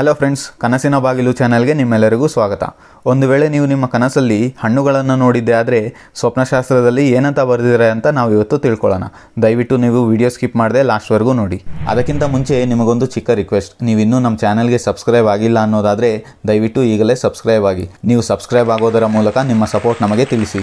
hello friends ಕನಸಿನ ಬಾಗಿಲು ಚಾನೆಲ್ಗೆ ನಿಮ್ಮೆಲ್ಲರಿಗೂ ಸ್ವಾಗತ ಒಂದು ವೇಳೆ ನೀವು ನಿಮ್ಮ ಕನಸಲ್ಲಿ ಹಣ್ಣುಗಳನ್ನು ನೋಡಿದ್ದೆ ಆದರೆ ಸ್ವಪ್ನಶಾಸ್ತ್ರದಲ್ಲಿ ಏನಂತ ಬರೆದಿದ್ದಾರೆ ಅಂತ ನಾವು ಇವತ್ತು ತಿಳ್ಕೊಳ್ಳೋಣ ದಯವಿಟ್ಟು ನೀವು ವಿಡಿಯೋ ಸ್ಕಿಪ್ ಮಾಡದೆ ಲಾಸ್ಟ್ವರೆಗೂ ನೋಡಿ ಅದಕ್ಕಿಂತ ಮುಂಚೆ ನಿಮಗೊಂದು ಚಿಕ್ಕ ರಿಕ್ವೆಸ್ಟ್ ನೀವು ನಮ್ಮ ಚಾನಲ್ಗೆ ಸಬ್ಸ್ಕ್ರೈಬ್ ಆಗಿಲ್ಲ ಅನ್ನೋದಾದರೆ ದಯವಿಟ್ಟು ಈಗಲೇ ಸಬ್ಸ್ಕ್ರೈಬ್ ಆಗಿ ನೀವು ಸಬ್ಸ್ಕ್ರೈಬ್ ಆಗೋದರ ಮೂಲಕ ನಿಮ್ಮ ಸಪೋರ್ಟ್ ನಮಗೆ ತಿಳಿಸಿ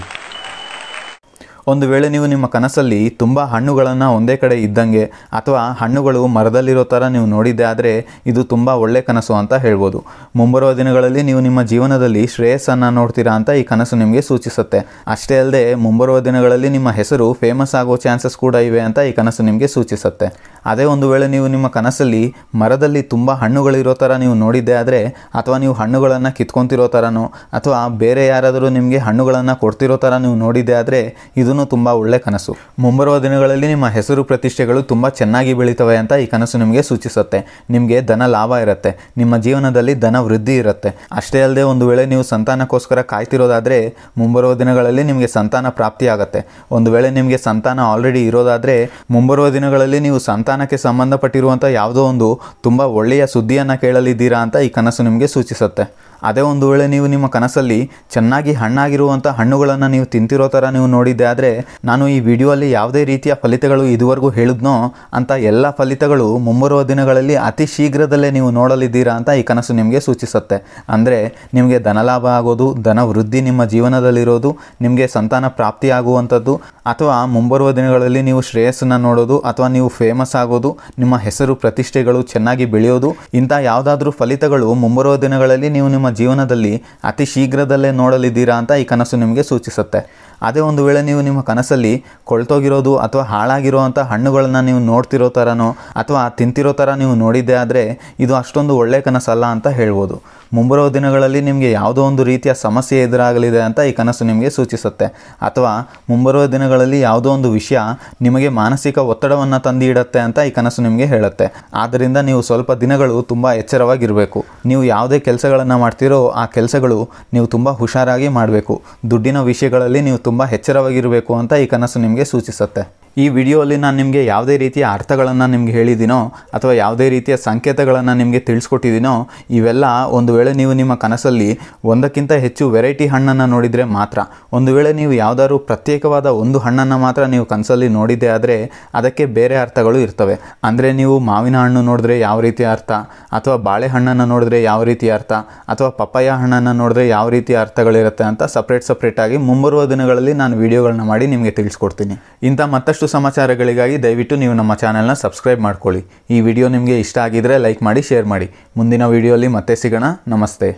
ಒಂದು ವೇಳೆ ನೀವು ನಿಮ್ಮ ಕನಸಲ್ಲಿ ತುಂಬ ಹಣ್ಣುಗಳನ್ನು ಒಂದೇ ಕಡೆ ಇದ್ದಂಗೆ ಅಥವಾ ಹಣ್ಣುಗಳು ಮರದಲ್ಲಿರೋ ಥರ ನೀವು ನೋಡಿದ್ದೆ ಆದರೆ ಇದು ತುಂಬ ಒಳ್ಳೆ ಕನಸು ಅಂತ ಹೇಳ್ಬೋದು ಮುಂಬರುವ ದಿನಗಳಲ್ಲಿ ನೀವು ನಿಮ್ಮ ಜೀವನದಲ್ಲಿ ಶ್ರೇಯಸ್ಸನ್ನು ನೋಡ್ತೀರಾ ಅಂತ ಈ ಕನಸು ನಿಮಗೆ ಸೂಚಿಸುತ್ತೆ ಅಷ್ಟೇ ಅಲ್ಲದೆ ಮುಂಬರುವ ದಿನಗಳಲ್ಲಿ ನಿಮ್ಮ ಹೆಸರು ಫೇಮಸ್ ಆಗೋ ಚಾನ್ಸಸ್ ಕೂಡ ಇವೆ ಅಂತ ಈ ಕನಸು ನಿಮಗೆ ಸೂಚಿಸುತ್ತೆ ಅದೇ ಒಂದು ವೇಳೆ ನೀವು ನಿಮ್ಮ ಕನಸಲ್ಲಿ ಮರದಲ್ಲಿ ತುಂಬ ಹಣ್ಣುಗಳಿರೋ ಥರ ನೀವು ನೋಡಿದ್ದೆ ಆದರೆ ಅಥವಾ ನೀವು ಹಣ್ಣುಗಳನ್ನು ಕಿತ್ಕೊತಿರೋ ಥರನೋ ಅಥವಾ ಬೇರೆ ಯಾರಾದರೂ ನಿಮಗೆ ಹಣ್ಣುಗಳನ್ನು ಕೊಡ್ತಿರೋ ಥರ ನೀವು ನೋಡಿದ್ದೆ ಆದರೆ ಇದನ್ನು ತುಂಬ ಒಳ್ಳೆ ಕನಸು ಮುಂಬರುವ ದಿನಗಳಲ್ಲಿ ನಿಮ್ಮ ಹೆಸರು ಪ್ರತಿಷ್ಠೆಗಳು ತುಂಬ ಚೆನ್ನಾಗಿ ಬೆಳೀತವೆ ಅಂತ ಈ ಕನಸು ನಿಮಗೆ ಸೂಚಿಸುತ್ತೆ ನಿಮಗೆ ಧನ ಲಾಭ ಇರುತ್ತೆ ನಿಮ್ಮ ಜೀವನದಲ್ಲಿ ಧನ ವೃದ್ಧಿ ಇರುತ್ತೆ ಅಷ್ಟೇ ಅಲ್ಲದೆ ಒಂದು ವೇಳೆ ನೀವು ಸಂತಾನಕ್ಕೋಸ್ಕರ ಕಾಯ್ತಿರೋದಾದರೆ ಮುಂಬರುವ ದಿನಗಳಲ್ಲಿ ನಿಮಗೆ ಸಂತಾನ ಪ್ರಾಪ್ತಿಯಾಗುತ್ತೆ ಒಂದು ವೇಳೆ ನಿಮಗೆ ಸಂತಾನ ಆಲ್ರೆಡಿ ಇರೋದಾದರೆ ಮುಂಬರುವ ದಿನಗಳಲ್ಲಿ ನೀವು ಸಂತಾನ ಸ್ಥಾನಕ್ಕೆ ಸಂಬಂಧಪಟ್ಟಿರುವಂಥ ಯಾವುದೋ ಒಂದು ತುಂಬ ಒಳ್ಳೆಯ ಸುದ್ದಿಯನ್ನು ಕೇಳಲಿದ್ದೀರಾ ಅಂತ ಈ ಕನಸು ನಿಮಗೆ ಸೂಚಿಸುತ್ತೆ ಅದೇ ಒಂದು ವೇಳೆ ನೀವು ನಿಮ್ಮ ಕನಸಲ್ಲಿ ಚೆನ್ನಾಗಿ ಹಣ್ಣಾಗಿರುವಂಥ ಹಣ್ಣುಗಳನ್ನು ನೀವು ತಿಂತಿರೋ ಥರ ನೀವು ನೋಡಿದ್ದೆ ಆದರೆ ನಾನು ಈ ವಿಡಿಯೋಲ್ಲಿ ಯಾವುದೇ ರೀತಿಯ ಫಲಿತಗಳು ಇದುವರೆಗೂ ಹೇಳಿದ್ನೋ ಅಂತ ಎಲ್ಲ ಫಲಿತಗಳು ಮುಂಬರುವ ದಿನಗಳಲ್ಲಿ ಅತಿ ಶೀಘ್ರದಲ್ಲೇ ನೀವು ನೋಡಲಿದ್ದೀರಾ ಅಂತ ಈ ಕನಸು ನಿಮಗೆ ಸೂಚಿಸುತ್ತೆ ಅಂದರೆ ನಿಮಗೆ ಧನಲಾಭ ಆಗೋದು ಧನ ವೃದ್ಧಿ ನಿಮ್ಮ ಜೀವನದಲ್ಲಿರೋದು ನಿಮಗೆ ಸಂತಾನ ಪ್ರಾಪ್ತಿಯಾಗುವಂಥದ್ದು ಅಥವಾ ಮುಂಬರುವ ದಿನಗಳಲ್ಲಿ ನೀವು ಶ್ರೇಯಸ್ಸನ್ನು ನೋಡೋದು ಅಥವಾ ನೀವು ಫೇಮಸ್ ಆಗೋದು ನಿಮ್ಮ ಹೆಸರು ಪ್ರತಿಷ್ಠೆಗಳು ಚೆನ್ನಾಗಿ ಬೆಳೆಯೋದು ಇಂಥ ಯಾವುದಾದ್ರೂ ಫಲಿತಗಳು ಮುಂಬರುವ ದಿನಗಳಲ್ಲಿ ನೀವು ನಿಮ್ಮ ಜೀವನದಲ್ಲಿ ಅತಿ ಶೀಘ್ರದಲ್ಲೇ ನೋಡಲಿದ್ದೀರಾ ಅಂತ ಈ ಕನಸು ನಿಮಗೆ ಸೂಚಿಸುತ್ತೆ ಅದೇ ಒಂದು ವೇಳೆ ನೀವು ನಿಮ್ಮ ಕನಸಲ್ಲಿ ಕೊಳ್ತೋಗಿರೋದು ಅಥವಾ ಹಾಳಾಗಿರೋವಂಥ ಹಣ್ಣುಗಳನ್ನು ನೀವು ನೋಡ್ತಿರೋ ಥರನೋ ಅಥವಾ ತಿಂತಿರೋ ಥರ ನೀವು ನೋಡಿದ್ದೆ ಆದರೆ ಇದು ಅಷ್ಟೊಂದು ಒಳ್ಳೆಯ ಕನಸಲ್ಲ ಅಂತ ಹೇಳ್ಬೋದು ಮುಂಬರುವ ದಿನಗಳಲ್ಲಿ ನಿಮಗೆ ಯಾವುದೋ ಒಂದು ರೀತಿಯ ಸಮಸ್ಯೆ ಎದುರಾಗಲಿದೆ ಅಂತ ಈ ಕನಸು ನಿಮಗೆ ಸೂಚಿಸುತ್ತೆ ಅಥವಾ ಮುಂಬರುವ ದಿನಗಳಲ್ಲಿ ಯಾವುದೋ ಒಂದು ವಿಷಯ ನಿಮಗೆ ಮಾನಸಿಕ ಒತ್ತಡವನ್ನು ತಂದಿಡತ್ತೆ ಅಂತ ಈ ಕನಸು ನಿಮಗೆ ಹೇಳುತ್ತೆ ಆದ್ದರಿಂದ ನೀವು ಸ್ವಲ್ಪ ದಿನಗಳು ತುಂಬ ಎಚ್ಚರವಾಗಿರಬೇಕು ನೀವು ಯಾವುದೇ ಕೆಲಸಗಳನ್ನು ಮಾಡ್ತಾ ಮಾಡ್ತಿರೋ ಆ ಕೆಲಸಗಳು ನೀವು ತುಂಬ ಹುಷಾರಾಗಿ ಮಾಡಬೇಕು ದುಡ್ಡಿನ ವಿಷಯಗಳಲ್ಲಿ ನೀವು ತುಂಬ ಎಚ್ಚರವಾಗಿರಬೇಕು ಅಂತ ಈ ಕನಸು ನಿಮಗೆ ಸೂಚಿಸುತ್ತೆ ಈ ವಿಡಿಯೋಲ್ಲಿ ನಾನು ನಿಮಗೆ ಯಾವುದೇ ರೀತಿಯ ಅರ್ಥಗಳನ್ನು ನಿಮ್ಗೆ ಹೇಳಿದ್ದೀನೋ ಅಥವಾ ಯಾವುದೇ ರೀತಿಯ ಸಂಕೇತಗಳನ್ನು ನಿಮಗೆ ತಿಳಿಸ್ಕೊಟ್ಟಿದ್ದೀನೋ ಇವೆಲ್ಲ ಒಂದು ವೇಳೆ ನೀವು ನಿಮ್ಮ ಕನಸಲ್ಲಿ ಒಂದಕ್ಕಿಂತ ಹೆಚ್ಚು ವೆರೈಟಿ ಹಣ್ಣನ್ನು ನೋಡಿದರೆ ಮಾತ್ರ ಒಂದು ವೇಳೆ ನೀವು ಯಾವುದಾದ್ರೂ ಪ್ರತ್ಯೇಕವಾದ ಒಂದು ಹಣ್ಣನ್ನು ಮಾತ್ರ ನೀವು ಕನಸಲ್ಲಿ ನೋಡಿದ್ದೇ ಆದರೆ ಅದಕ್ಕೆ ಬೇರೆ ಅರ್ಥಗಳು ಇರ್ತವೆ ಅಂದರೆ ನೀವು ಮಾವಿನ ಹಣ್ಣು ನೋಡಿದ್ರೆ ಯಾವ ರೀತಿಯ ಅರ್ಥ ಅಥವಾ ಬಾಳೆಹಣ್ಣನ್ನು ನೋಡಿದ್ರೆ ಯಾವ ರೀತಿ ಅರ್ಥ ಅಥವಾ ಪಪ್ಪಾಯ ಹಣ್ಣನ್ನು ನೋಡಿದ್ರೆ ಯಾವ ರೀತಿಯ ಅರ್ಥಗಳಿರುತ್ತೆ ಅಂತ ಸಪ್ರೇಟ್ ಸಪ್ರೇಟಾಗಿ ಮುಂಬರುವ ದಿನಗಳಲ್ಲಿ ನಾನು ವಿಡಿಯೋಗಳನ್ನ ಮಾಡಿ ನಿಮಗೆ ತಿಳಿಸ್ಕೊಡ್ತೀನಿ ಇಂಥ ಮತ್ತಷ್ಟು ಸಮಾಚಾರಗಳಿಗಾಗಿ ದಯವಿಟ್ಟು ನೀವು ನಮ್ಮ ಚಾನೆಲ್ನ ಸಬ್ಸ್ಕ್ರೈಬ್ ಮಾಡ್ಕೊಳ್ಳಿ ಈ ವಿಡಿಯೋ ನಿಮಗೆ ಇಷ್ಟ ಆಗಿದರೆ ಲೈಕ್ ಮಾಡಿ ಶೇರ್ ಮಾಡಿ ಮುಂದಿನ ವಿಡಿಯೋಲಿ ಮತ್ತೆ ಸಿಗೋಣ ನಮಸ್ತೆ